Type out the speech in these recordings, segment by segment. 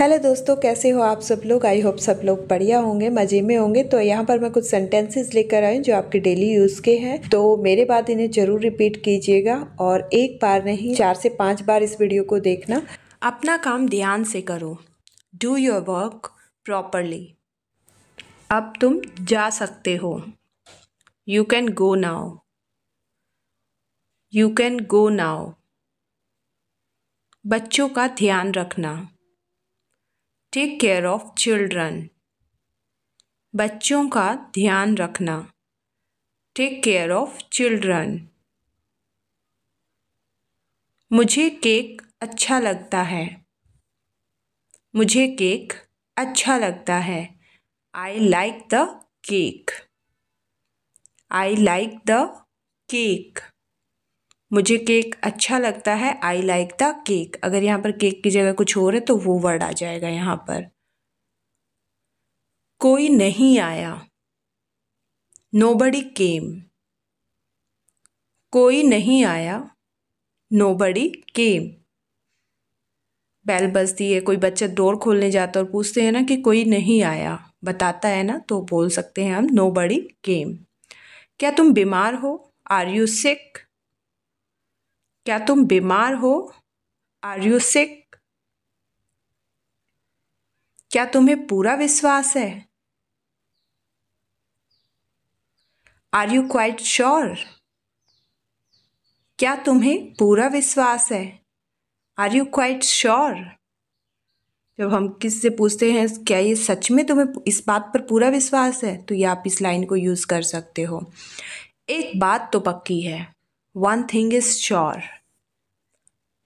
Hello दोस्तों कैसे हो आप सब लोग आई होप सब लोग बढ़िया होंगे मज़े में होंगे तो यहाँ पर मैं कुछ सेंटेंसेस लेकर आई जो आपके डेली यूज़ के हैं तो मेरे बाद इन्हें ज़रूर रिपीट कीजिएगा और एक बार नहीं चार से पाँच बार इस वीडियो को देखना अपना काम ध्यान से करो डू योर वर्क प्रॉपरली अब तुम जा सकते हो यू कैन गो नाओ यू कैन गो नाओ बच्चों का ध्यान रखना टेक केयर ऑफ़ चिल्ड्रन बच्चों का ध्यान रखना टेक केयर ऑफ़ चिल्ड्रन मुझे केक अच्छा लगता है मुझे केक अच्छा लगता है I like the cake I like the cake मुझे केक अच्छा लगता है आई लाइक द केक अगर यहाँ पर केक की जगह कुछ और है तो वो वर्ड आ जाएगा यहाँ पर कोई नहीं आया नो बडी केम कोई नहीं आया नो बडी केम बैल बजती है कोई बच्चा डोर खोलने जाता है और पूछते हैं ना कि कोई नहीं आया बताता है ना तो बोल सकते हैं हम नो बडी केम क्या तुम बीमार हो आर यू सिक क्या तुम बीमार हो आर यू सिक क्या तुम्हें पूरा विश्वास है आर यू क्वाइट श्योर क्या तुम्हें पूरा विश्वास है आर यू क्वाइट श्योर जब हम किस से पूछते हैं क्या ये सच में तुम्हें इस बात पर पूरा विश्वास है तो ये आप इस लाइन को यूज़ कर सकते हो एक बात तो पक्की है वन थिंग इज़ श्योर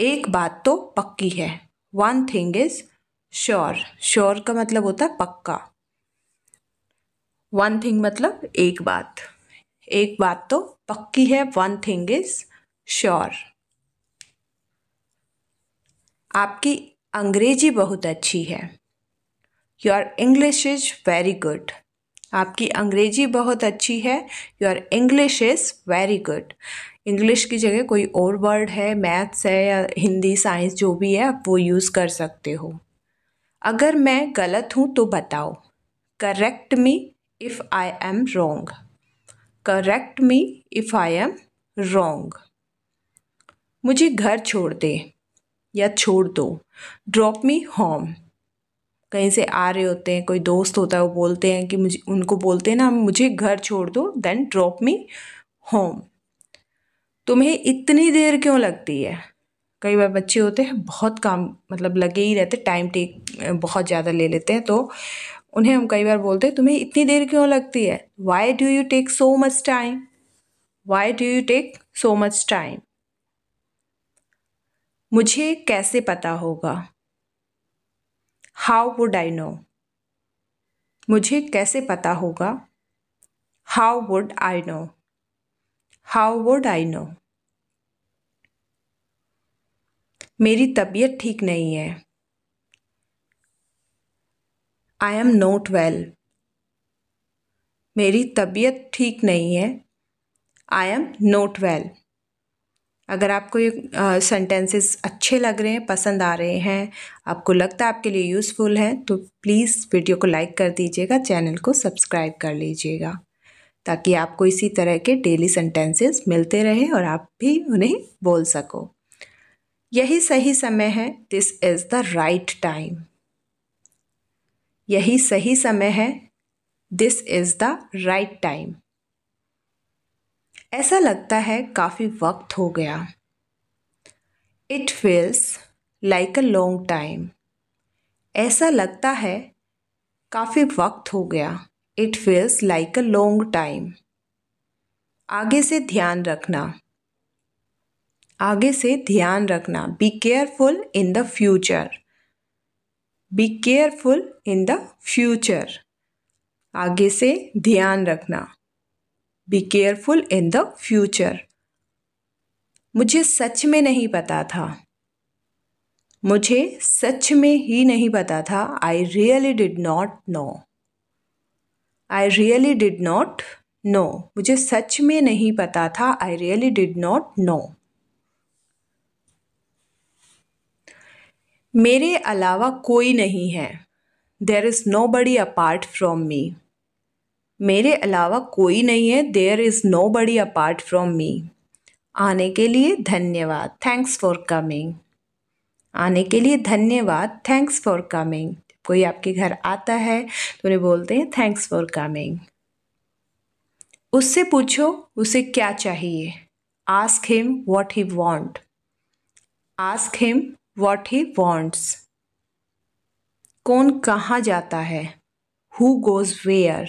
एक बात तो पक्की है one thing is sure sure का मतलब होता है पक्का वन थिंग मतलब एक बात एक बात तो पक्की है वन थिंग इज़ श्योर आपकी अंग्रेजी बहुत अच्छी है your English is very good आपकी अंग्रेजी बहुत अच्छी है your English is very good English की जगह कोई और वर्ड है मैथ्स है या हिंदी साइंस जो भी है आप वो यूज़ कर सकते हो अगर मैं गलत हूँ तो बताओ correct me if I am wrong correct me if I am wrong मुझे घर छोड़ दे या छोड़ दो ड्रॉप मी होम कहीं से आ रहे होते हैं कोई दोस्त होता है वो बोलते हैं कि मुझे उनको बोलते हैं ना मुझे घर छोड़ दो देन ड्रॉप मी होम तुम्हें इतनी देर क्यों लगती है कई बार बच्चे होते हैं बहुत काम मतलब लगे ही रहते टाइम टेक बहुत ज़्यादा ले लेते हैं तो उन्हें हम कई बार बोलते हैं तुम्हें इतनी देर क्यों लगती है why do you take so much time why do you take so much time मुझे कैसे पता होगा हाउ वुड आई नो मुझे कैसे पता होगा how would I know how would I know मेरी तबीयत ठीक नहीं है आई एम नोट वेल मेरी तबीयत ठीक नहीं है आई एम नोट वेल अगर आपको ये सेंटेंसेस अच्छे लग रहे हैं पसंद आ रहे हैं आपको लगता है आपके लिए यूज़फुल है तो प्लीज़ वीडियो को लाइक कर दीजिएगा चैनल को सब्सक्राइब कर लीजिएगा ताकि आपको इसी तरह के डेली सेंटेंसेस मिलते रहें और आप भी उन्हें बोल सको यही सही समय है this is the right time यही सही समय है this is the right time ऐसा लगता है काफ़ी वक्त हो गया it feels like a long time ऐसा लगता है काफ़ी वक्त हो गया it feels like a long time आगे से ध्यान रखना आगे से ध्यान रखना be careful in the future be careful in the future आगे से ध्यान रखना be careful in the future मुझे सच में नहीं पता था मुझे सच में ही नहीं पता था I really did not know I really did not know मुझे सच में नहीं पता था I really did not know मेरे अलावा कोई नहीं है there is nobody apart from me मेरे अलावा कोई नहीं है there is nobody apart from me आने के लिए धन्यवाद थैंक्स फॉर कमिंग आने के लिए धन्यवाद थैंक्स फॉर कमिंग कोई आपके घर आता है तो उन्हें बोलते हैं थैंक्स फॉर कमिंग उससे पूछो उसे क्या चाहिए ask him what he want ask him what he wants कौन कहाँ जाता है हु गोज़ वेयर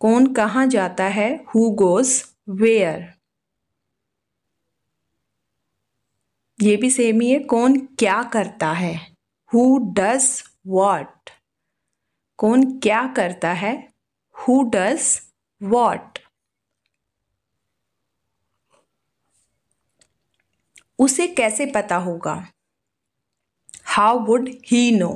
कौन कहाँ जाता है हु गोज़ वेयर ये भी सेम ही है कौन क्या करता है हु डज वॉट कौन क्या करता है हु डज वॉट उसे कैसे पता होगा हाउ वुड ही नो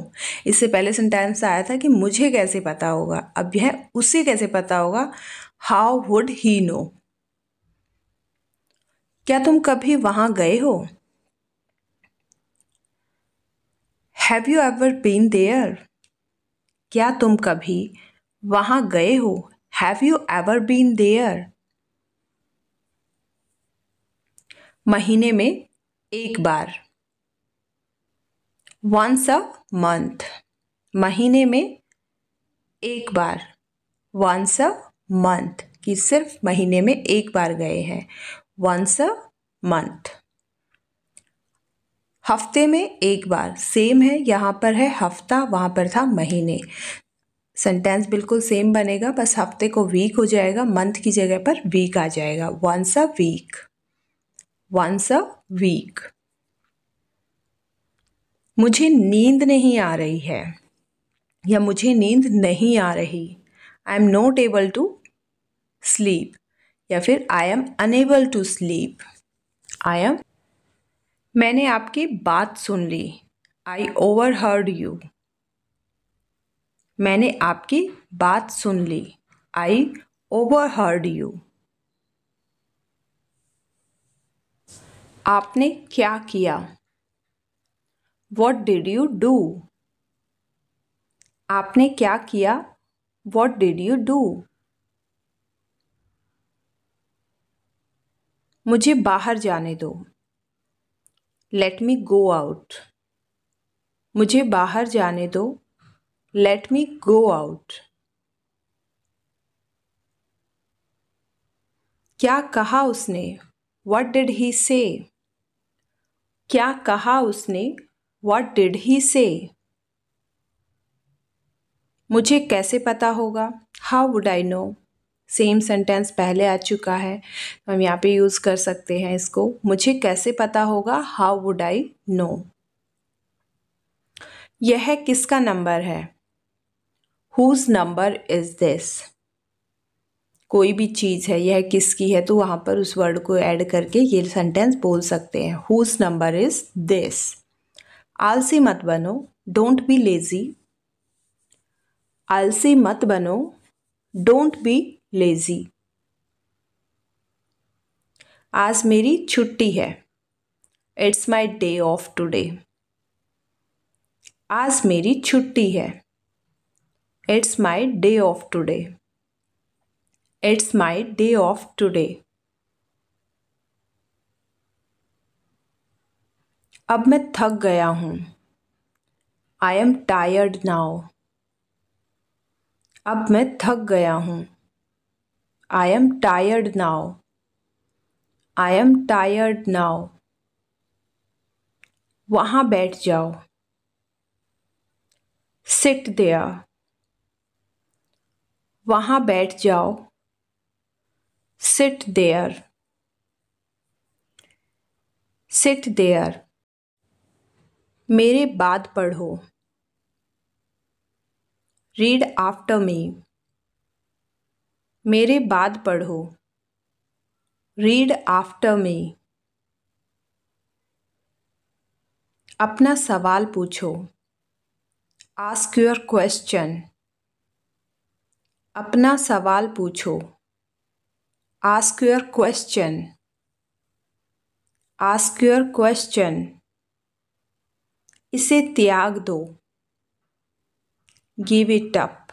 इससे पहले सेंटेंस आया था कि मुझे कैसे पता होगा अब यह उसे कैसे पता होगा हाउ वुड ही नो क्या तुम कभी वहां गए हो have you ever been there क्या तुम कभी वहाँ गए हो have you ever been there महीने में एक बार वंस अ मंथ महीने में एक बार वंस अ मंथ कि सिर्फ महीने में एक बार गए हैं वंस अ मंथ हफ्ते में एक बार सेम है यहाँ पर है हफ्ता वहाँ पर था महीने सेंटेंस बिल्कुल सेम बनेगा बस हफ्ते को वीक हो जाएगा मंथ की जगह पर वीक आ जाएगा once a week once a week मुझे नींद नहीं आ रही है या मुझे नींद नहीं आ रही I am not able to sleep या फिर I am unable to sleep I am मैंने आपकी बात सुन ली आई ओवर हर्ड यू मैंने आपकी बात सुन ली आई ओवर हर्ड यू आपने क्या किया वॉट डिड यू डू आपने क्या किया वॉट डिड यू डू मुझे बाहर जाने दो लेट मी गो आउट मुझे बाहर जाने दो लेट मी गो आउट क्या कहा उसने वट डिड ही से क्या कहा उसने वट डिड ही से मुझे कैसे पता होगा how would I know same sentence पहले आ चुका है तो हम यहाँ पे यूज़ कर सकते हैं इसको मुझे कैसे पता होगा हाउ वुड आई नो यह किसका नंबर है हुज नंबर इज़ दिस कोई भी चीज़ है यह किसकी है तो वहाँ पर उस वर्ड को ऐड करके ये सेंटेंस बोल सकते हैं हुज नंबर इज़ दिस आलसी मत बनो डोंट बी लेज़ी आलसी मत बनो डोंट बी लेज़ी आज मेरी छुट्टी है it's my day off today आज मेरी छुट्टी है it's my day off today it's my day off today अब मैं थक गया हूँ आई एम टायर्ड नाउ अब मैं थक गया हूँ I am tired now. I am tired now. वहाँ बैठ जाओ सिट दिया वहाँ बैठ जाओ सिट देयर सिट देयर मेरे बाद पढ़ो रीड आफ्टर मी मेरे बाद पढ़ो रीड आफ्टर मी अपना सवाल पूछो आस्क योर क्वेश्चन अपना सवाल पूछो ask your question ask your question इसे त्याग दो गिव इट अप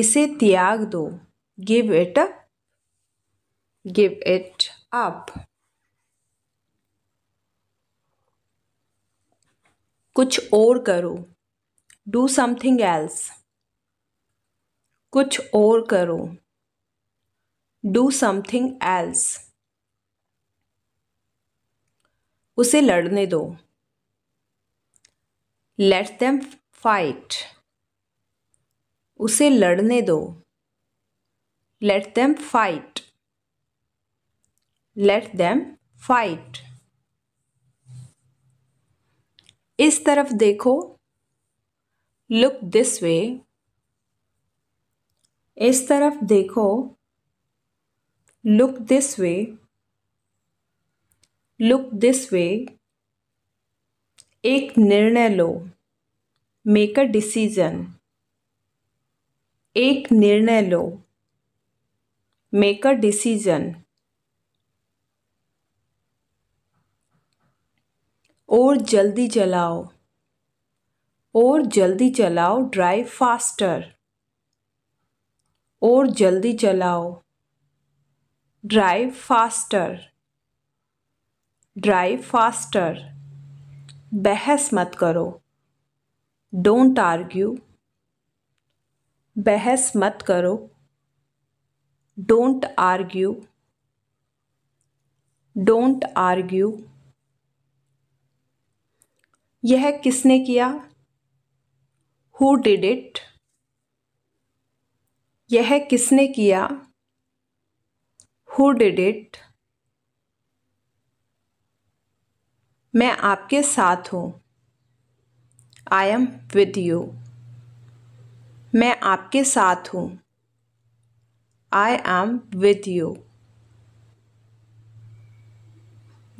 इसे त्याग दो give it up give it up कुछ और करो डू समथिंग एल्स कुछ और करो डू समथिंग एल्स उसे लड़ने दो लेट देम फाइट उसे लड़ने दो let them fight let them fight इस तरफ देखो लुक दिस वे इस तरफ देखो look this way look this way एक निर्णय लो मेक अ डिसीजन एक निर्णय लो मेक अ डिसीजन और जल्दी चलाओ और जल्दी चलाओ ड्राइव फास्टर और जल्दी चलाओ ड्राइव फास्टर ड्राइव फास्टर बहस मत करो डोंट आर्ग्यू बहस मत करो डोंट आर्ग्यू डोंट आर्ग्यू यह किसने किया हु डिड इट यह किसने किया हु डिड इट मैं आपके साथ हूँ आई एम विद यू मैं आपके साथ हूँ आई एम विद यू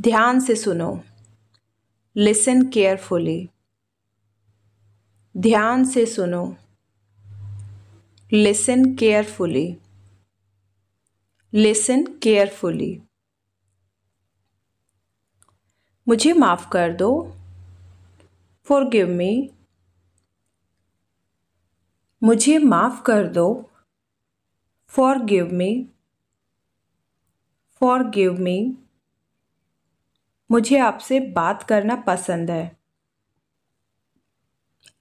ध्यान से सुनो लिसन केयरफुली ध्यान से सुनो लिसन केयरफुली लिसन केयरफुली मुझे माफ़ कर दो फॉर गिव मी मुझे माफ़ कर दो forgive me forgive me मुझे आपसे बात करना पसंद है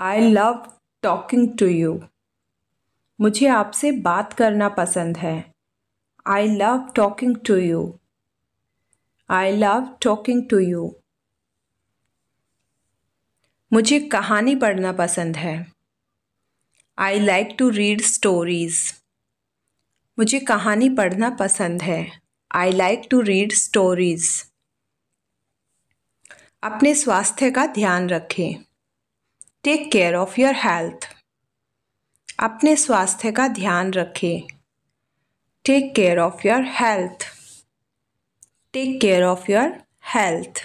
I love talking to you मुझे आपसे बात करना पसंद है I love talking to you I love talking to you मुझे कहानी पढ़ना पसंद है I like to read stories मुझे कहानी पढ़ना पसंद है I like to read stories अपने स्वास्थ्य का ध्यान रखें take care of your health अपने स्वास्थ्य का ध्यान रखें take care of your health take care of your health